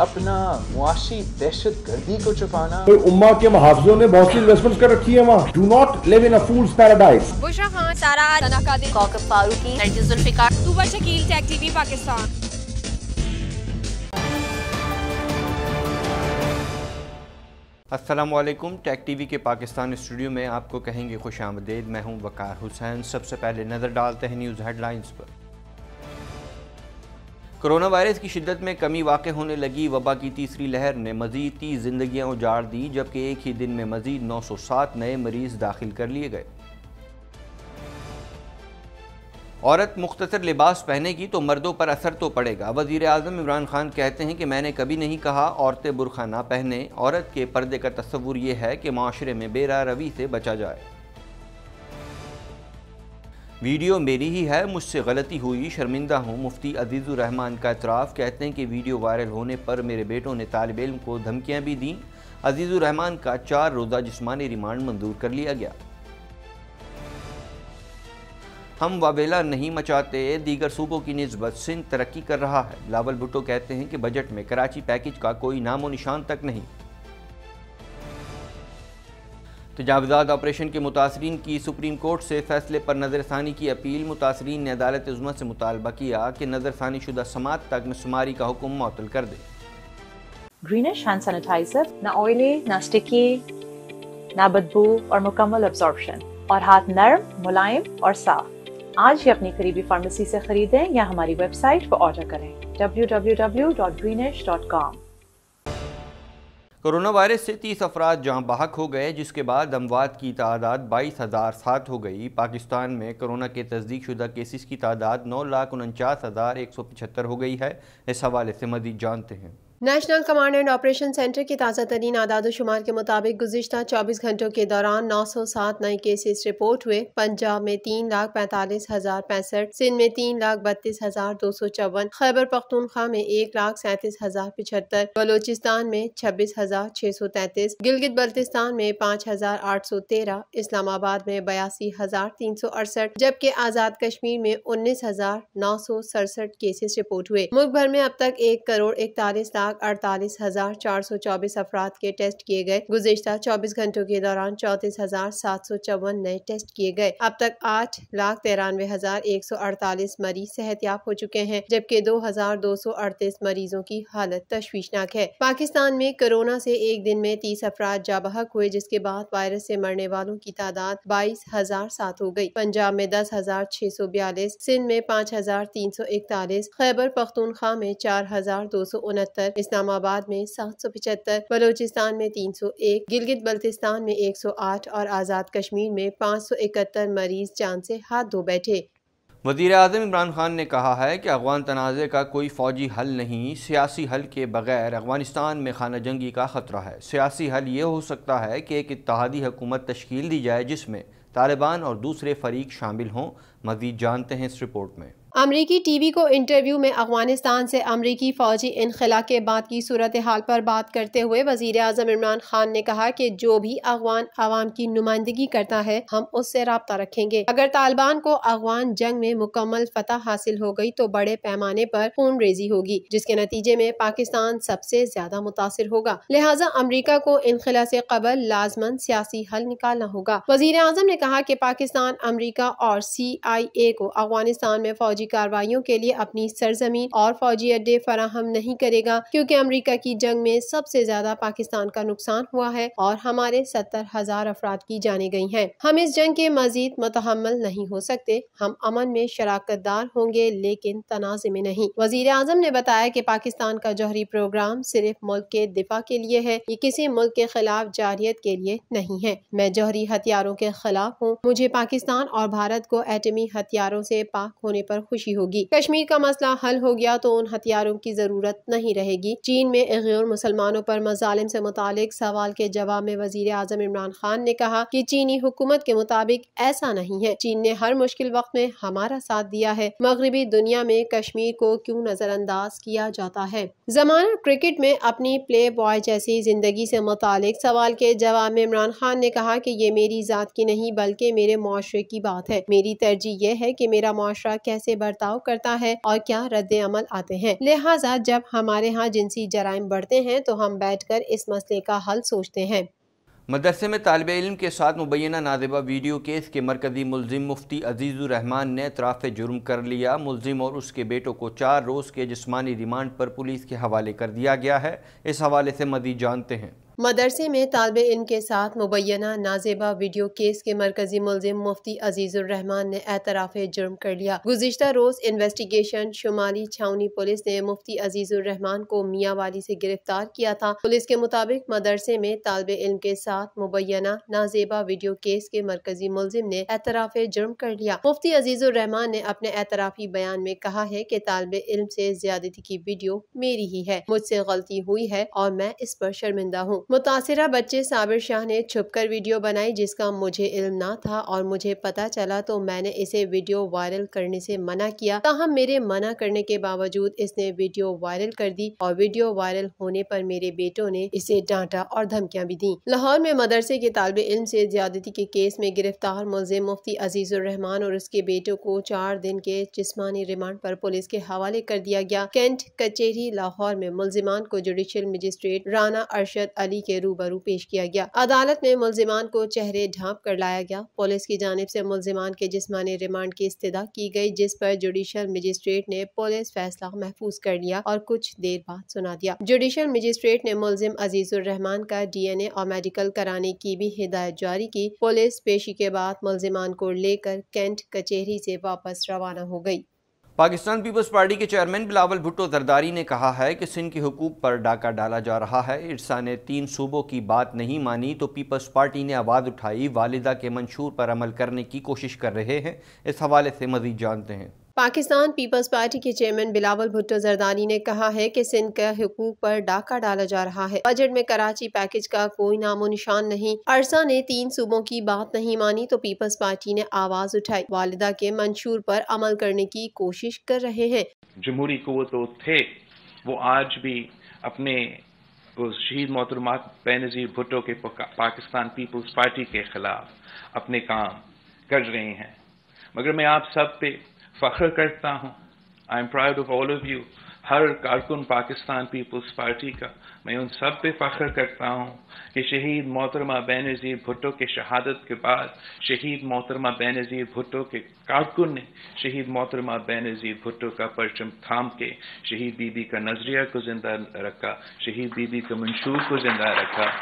अपना मुआशी दहशत गर्दी को छुपाना तो उम्मा के मुहावजों ने बहुत सी इन्वेस्टमेंट कर रखी है वहाँ do not live in fool paradise Farooqui Pakistan Aslam Tag TV के पाकिस्तान स्टूडियो में आपको कहेंगे खुश आमदेद मैं हूं वकार हुसैन सबसे पहले नज़र डालते हैं न्यूज़ हेडलाइंस पर कोरोना वायरस की शिद्दत में कमी वाक़ होने लगी वबा की तीसरी लहर ने मजीद तीस जिंदगियाँ उजाड़ दी जबकि एक ही दिन में मजीद नौ सौ सात नए मरीज दाखिल कर लिए गए औरत मुख्तर लिबास पहनेगी तो मर्दों पर असर तो पड़ेगा वजीर अजम इमरान खान कहते हैं कि मैंने कभी नहीं कहा औरतें बुरखा ना पहने औरत के पर्दे का तस्वूर यह है कि माशरे में बेरा रवि से बचा जाए वीडियो मेरी ही है मुझसे गलती हुई शर्मिंदा हूँ मुफ्ती अजीज़ुररहमान का इतराफ़ कहते हैं कि वीडियो वायरल होने पर मेरे बेटों ने तालब इम को धमकियाँ भी दी अजीज़ुररहमान का चार रोज़ा जिसमानी रिमांड मंजूर कर लिया गया हम वावेला नहीं मचाते दीगर सूबों की नस्बत सिंध तरक्की कर रहा है लावल भुट्टो कहते हैं कि बजट में कराची पैकेज का कोई नामो निशान तक नहीं तजावजात तो ऑपरेशन के मुतासरीन की सुप्रीम कोर्ट से फैसले पर नज़रसानी की अपील मुतासरीन ने अदालत उजमा से मुतालबा किया कि नज़रसानी शुदा समात तक में शुमारी का हुक्म मअतल कर दे ग्रीनिश हैंड सैनिटाइजर ना ऑयली ना स्टिकी ना बदबू और मुकम्मल अब्जॉर्बशन और हाथ नरम मुलायम और साफ आज ही अपनी करीबी फार्मेसी से खरीदें या हमारी वेबसाइट पर ऑर्डर करें W W W dot Greenish dot com corona virus से तीस अफराद जहां बाहक हो गए जिसके बाद अमवात की तादाद बाईस हज़ार सात हो गई पाकिस्तान में कोरोना के तस्दीक शुदा केसेस की तादाद नौ लाख उनचास हज़ार एक सौ पचहत्तर हो गई है इस हवाले से मजीद जानते हैं National Command and Operation Centre की ताज़ा तरीन आदादोशुमार के मुताबिक गुजशत चौबीस घंटों के दौरान नौ सौ सात नए केसेस रिपोर्ट हुए पंजाब में तीन लाख पैंतालीस हज़ार पैंसठ सिंध में तीन लाख बत्तीस हज़ार दो सौ चौवन खैबर पख्तूनख्वा में एक लाख सैंतीस हज़ार पिछहत्तर बलोचिस्तान में छब्बीस हज़ार छः सौ तैंतीस गिलगित बल्तिस्तान में पाँच हज़ार आठ सौ तेरह इस्लामाबाद में बयासी हज़ार तीन सौ अड़सठ जबकि आज़ाद कश्मीर में उन्नीस हज़ार नौ सौ सड़सठ केसेस रिपोर्ट हुए मुल्क भर में अब तक एक करोड़ इकतालीस लाख लाख अड़तालीस हज़ार चार सौ चौबीस अफराद के टेस्ट किए गए गुजशत चौबीस घंटों के दौरान चौतीस हज़ार सात सौ चौवन नए टेस्ट किए गए अब तक आठ लाख तिरानवे हज़ार एक सौ अड़तालीस मरीज सेहतियाब हो चुके हैं जबकि दो हजार दो सौ अड़तीस मरीजों की हालत तशवीशनाक है पाकिस्तान में कोरोना से एक दिन में तीस अफराद जाबहक हुए जिसके बाद वायरस से मरने वालों की तादाद बाईस हजार सात हो गई पंजाब में दस हजार छह सौ बयालीस सिंध में पाँच हजार तीन सौ इकतालीस खैबर पख्तूनख्वा में चार हजार दो सौ उनहत्तर इस्लामाबाद में सात सौ पिचहत्तर बलोचिस्तान में तीन सौ एक गिलगित बल्तिस्तान में एक सौ आठ और आज़ाद कश्मीर में पाँच सौ इकहत्तर मरीज जान से हाथ धो बैठे वजीर अजम इमरान खान ने कहा है कि अफगान तनाज़े का कोई फ़ौजी हल नहीं सियासी हल के बगैर अफगानिस्तान में खाना जंगी का ख़तरा है सियासी हल ये हो सकता है कि एक इतिहादी हुकूमत तश्कील दी जाए जिसमें तालिबान और दूसरे फरीक शामिल हों मजीद जानते हैं इस रिपोर्ट में अमरीकी टीवी को इंटरव्यू में अफगानिस्तान से अमरीकी फ़ौजी इनखला के बाद की सूरत हाल पर बात करते हुए वजीर अजम इमरान खान ने कहा कि जो भी अफगान आवाम की नुमाइंदगी करता है हम उससे रबता रखेंगे अगर तालिबान को अफगान जंग में मुकम्मल फतह हासिल हो गई तो बड़े पैमाने पर खून रेजी होगी जिसके नतीजे में पाकिस्तान सबसे ज्यादा मुतासर होगा लिहाजा अमरीका को इनखला से कबल लाजमन सियासी हल निकालना होगा वजीर अजम ने कहा की पाकिस्तान अमरीका और सी आई ए को अफगानिस्तान में फौजी फौजी कार्रवाइयों के लिए अपनी सरजमीन और फौजी अड्डे फराहम नहीं करेगा क्योंकि अमरीका की जंग में सबसे ज्यादा पाकिस्तान का नुकसान हुआ है और हमारे सत्तर हजार अफराद की जाने गई हैं हम इस जंग के मजीद मतहमल नहीं हो सकते हम अमन में शराकत दार होंगे लेकिन तनाज में नहीं वजीर आजम ने बताया की पाकिस्तान का जौहरी प्रोग्राम सिर्फ मुल्क के दिफा के लिए है ये किसी मुल्क के खिलाफ जारियत के लिए नहीं है मैं जौहरी हथियारों के खिलाफ हूँ मुझे पाकिस्तान और भारत को एटमी हथियारों से पाक होने पर खुशी होगी कश्मीर का मसला हल हो गया तो उन हथियारों की जरूरत नहीं रहेगी चीन में गैर मुसलमानों पर मजालिम से मुतालिक सवाल के जवाब में वजीर आजम इमरान खान ने कहा कि चीनी हुकूमत के मुताबिक ऐसा नहीं है चीन ने हर मुश्किल वक्त में हमारा साथ दिया है मगरबी दुनिया में कश्मीर को क्यों नजरअंदाज किया जाता है जमाना क्रिकेट में अपनी प्ले बॉय जैसी जिंदगी से मुतालिक सवाल के जवाब में इमरान खान ने कहा कि ये मेरी ज़ात की नहीं बल्कि मेरे माशरे की बात है मेरी तरजीह यह है कि मेरा माशरा कैसे बर्ताव करता है और क्या रद्द अमल आते हैं लिहाजा जब हमारे यहाँ जिनसी जराइम बढ़ते हैं तो हम बैठ कर इस मसले का हल सोचते हैं मदरसे में तालब इलम के साथ मुबैना नाजिबा वीडियो केस के मरकजी मुलिम मुफ्ती रहमान ने तराफ़ जुर्म कर लिया मुलिम और उसके बेटों को चार रोज़ के जिसमानी रिमांड पर पुलिस के हवाले कर दिया गया है इस हवाले से मजीद जानते हैं मदरसे में तालब इन के साथ मुबैना नाजेबा वीडियो केस के मरकजी मुलिम मुफ्ती अजीज़ुलरहमान ने एतराफ़ जुर्म कर लिया गुजशत रोज़ इन्वेस्टिगेशन शुमाली छावनी पुलिस ने मुफ्ती अजीज़ुलरहमान को मियाँ वाली से गिरफ्तार किया था पुलिस के मुताबिक मदरसे में तालब इम के साथ मुबैना नाजेबा वीडियो केस के मरकजी मुलिम ने एतराफ़ जुर्म कर लिया मुफ्ती अजीज़ुलरहमान ने अपने एतराफ़ी बयान में कहा है की तालब इल से ज्यादती की वीडियो मेरी ही है मुझसे गलती हुई है और मैं इस पर शर्मिंदा हूँ मुतासरा बच्चे साबिर शाह ने छुपकर वीडियो बनाई जिसका मुझे इल्म ना था और मुझे पता चला तो मैंने इसे वीडियो वायरल करने से मना किया तहम मेरे मना करने के बावजूद इसने वीडियो वायरल कर दी और वीडियो वायरल होने पर मेरे बेटों ने इसे डांटा और धमकियां भी दी लाहौर में मदरसे के तालब इल्म से ज्यादती के केस में गिरफ्तार मुलजिम मुफ्ती अजीजुलरहमान और उसके बेटों को चार दिन के जिसमानी रिमांड पर पुलिस के हवाले कर दिया गया कैंट कचेरी लाहौर में मुलजिमान को जुडिशियल मजिस्ट्रेट राना अरशद अली अली के रूबरू पेश किया गया अदालत में मुलजिमान को चेहरे ढांप कर लाया गया पुलिस की जानब ऐसी मुलजिमान के जिसमानी रिमांड की इस्तः की गयी जिस पर जुडिशल मजिस्ट्रेट ने पुलिस फैसला महफूज कर लिया और कुछ देर बाद सुना दिया जुडिशल मजिस्ट्रेट ने मुलजिम अजीजुररहमान का डी एन ए और मेडिकल कराने की भी हिदायत जारी की पुलिस पेशी के बाद मुलजिमान को लेकर कैंट कचहरी ऐसी वापस रवाना हो गयी पाकिस्तान पीपल्स पार्टी के चेयरमैन बिलावल भुट्टो जरदारी ने कहा है कि सिंध के हकूक पर डाका डाला जा रहा है इरसा ने तीन सूबों की बात नहीं मानी तो पीपल्स पार्टी ने आवाज़ उठाई वालदा के मंशूर पर अमल करने की कोशिश कर रहे हैं इस हवाले से मजीद जानते हैं पाकिस्तान पीपल्स पार्टी के चेयरमैन बिलावल भुट्टो जरदारी ने कहा है कि सिंध के हकूक पर डाका डाला जा रहा है बजट में कराची पैकेज का कोई नामो निशान नहीं अरसा ने तीन सूबों की बात नहीं मानी तो पीपल्स पार्टी ने आवाज उठाई वालदा के मंशूर पर अमल करने की कोशिश कर रहे हैं जमहूरी को तो थे वो आज भी अपने उस शहीद मोहतरमा बेनजीर भुट्टो के पाकिस्तान पीपल्स पार्टी के खिलाफ अपने काम कर रहे हैं मगर मैं आप सब पे फख्र करता हूँ I am proud of all of you हर कारकुन पाकिस्तान पीपल्स पार्टी का मैं उन सब पे फख्र करता हूँ कि शहीद मोहतरमा बेनज़ीर भुट्टो के शहादत के बाद शहीद मोहतरमा बेनज़ीर भुट्टो के कारकुन ने शहीद मोहतरमा बेनज़ीर भुट्टो का परचम थाम के शहीद बीबी का नजरिया को जिंदा रखा शहीद बीबी के मंशूर को जिंदा रखा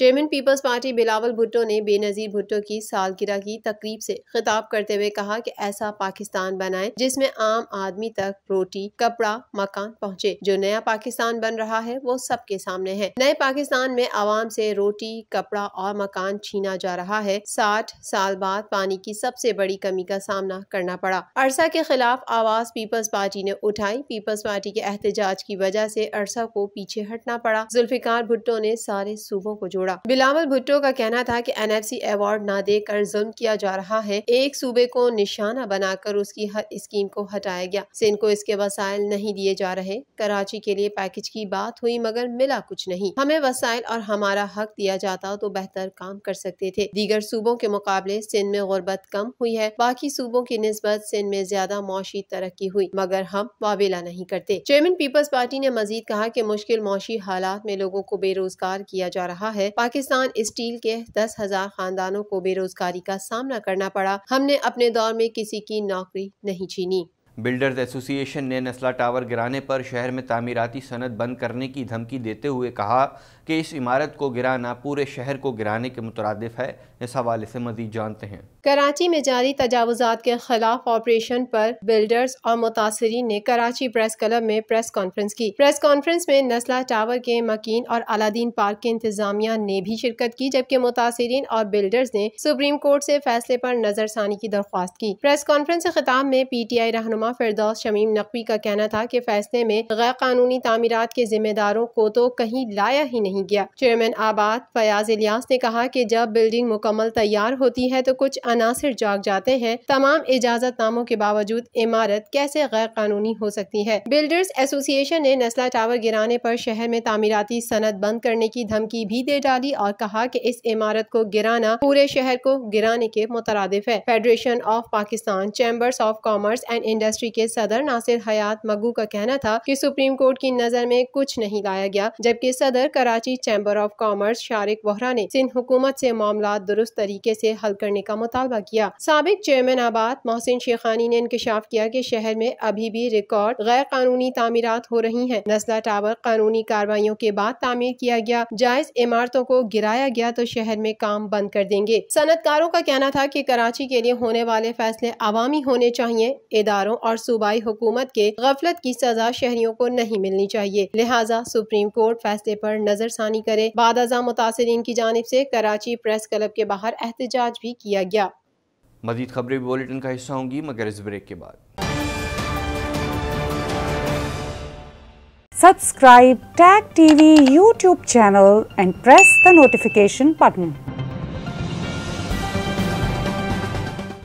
chairman Peoples Party Bilawal Bhutto ने बेनजीर भुट्टो की सालगिरह की तकरीब से खिताब करते हुए कहा कि ऐसा पाकिस्तान बनाए जिसमें आम आदमी तक रोटी कपड़ा मकान पहुँचे जो नया पाकिस्तान बन रहा है वो सबके सामने है नए पाकिस्तान में आवाम से रोटी कपड़ा और मकान छीना जा रहा है साठ साल बाद पानी की सबसे बड़ी कमी का सामना करना पड़ा अरसा के खिलाफ आवाज पीपल्स पार्टी ने उठाई पीपल्स पार्टी के एहतजाज की वजह ऐसी अरसा को पीछे हटना पड़ा जुल्फिकार भुट्टो ने सारे सूबों को जोड़ा छोड़ा बिलावल भुट्टो का कहना था कि एनएफसी अवार्ड ना देकर जुल्म किया जा रहा है एक सूबे को निशाना बनाकर उसकी हर स्कीम को हटाया गया सिंध को इसके वसायल नहीं दिए जा रहे कराची के लिए पैकेज की बात हुई मगर मिला कुछ नहीं हमें वसाइल और हमारा हक दिया जाता तो बेहतर काम कर सकते थे दीगर सूबों के मुकाबले सिंध में गुर्बत कम हुई है बाकी सूबों की नस्बत सिंध में ज्यादा मौसी तरक्की हुई मगर हम वावेला नहीं करते चेयरमैन पीपल्स पार्टी ने मजीद कहा की मुश्किल मौसी हालात में लोगों को बेरोजगार किया जा रहा है पाकिस्तान स्टील के दस हजार खानदानों को बेरोजगारी का सामना करना पड़ा हमने अपने दौर में किसी की नौकरी नहीं छीनी बिल्डर्स एसोसिएशन ने नस्ला टावर गिराने पर शहर में तामीराती सनत बंद करने की धमकी देते हुए कहा कि इस इमारत को गिराना पूरे शहर को गिराने के मुतरद है इस हवाले से मजीद जानते हैं कराची में जारी तजावजात के खिलाफ ऑपरेशन पर बिल्डर्स और मुतासरी ने कराची प्रेस क्लब में प्रेस कॉन्फ्रेंस की प्रेस कॉन्फ्रेंस में नस्ला टावर के मकीन और अलादीन पार्क के इंतजामिया ने भी शिरकत की जबकि मुतासरीन और बिल्डर्स ने सुप्रीम कोर्ट ऐसी फैसले आरोप नजरसानी की दरख्वास्त की प्रेस कॉन्फ्रेंस के खिताब में पी टी आई रहनुमा रहनुमा फिरदौस शमीम नकवी का कहना था कि फैसले में गैर कानूनी तमीरत के जिम्मेदारों को तो कहीं लाया ही नहीं गया चेयरमैन आबाद फयाज इलियास ने कहा कि जब बिल्डिंग मुकम्मल तैयार होती है तो कुछ अनासर जाग जाते हैं तमाम इजाजत नामों के बावजूद इमारत कैसे गैर कानूनी हो सकती है बिल्डर्स एसोसिएशन ने नस्ला टावर गिराने पर शहर में तमीराती सनत बंद करने की धमकी भी दे डाली और कहा कि इस इमारत को गिराना पूरे शहर को गिराने के मुतरद है Federation of Pakistan Chambers of Commerce and Industry industry के सदर नासिर हयात मगू का कहना था कि सुप्रीम कोर्ट की नजर में कुछ नहीं लाया गया जबकि सदर Karachi chamber of commerce Shariq Vohra ने सिंध हुकूमत से मामला दुरुस्त तरीके से हल करने का मुतालबा किया सबक चेयरमैन आबाद मोहसिन शेखानी ने इंकशाफ किया कि शहर में अभी भी रिकॉर्ड गैर कानूनी तमीरत हो रही है नस्ला टावर कानूनी कार्रवाई के बाद तमीर किया गया जायज इमारतों को गिराया गया तो शहर में काम बंद कर देंगे सनतकारों का कहना था की कराची के लिए होने वाले फैसले अवामी होने चाहिए इदारों और सूबाई हुकूमत के गफलत की सजा शहरियों को नहीं मिलनी चाहिए लिहाजा सुप्रीम कोर्ट फैसले पर नजरसानी करे बाद अजा मुतासरीन की जानब से कराची प्रेस क्लब के बाहर एहतजाज भी किया गया मजीद खबरें बुलेटिन का हिस्सा होंगी मगर इस ब्रेक के बाद subscribe Tag TV YouTube channel and press the notification button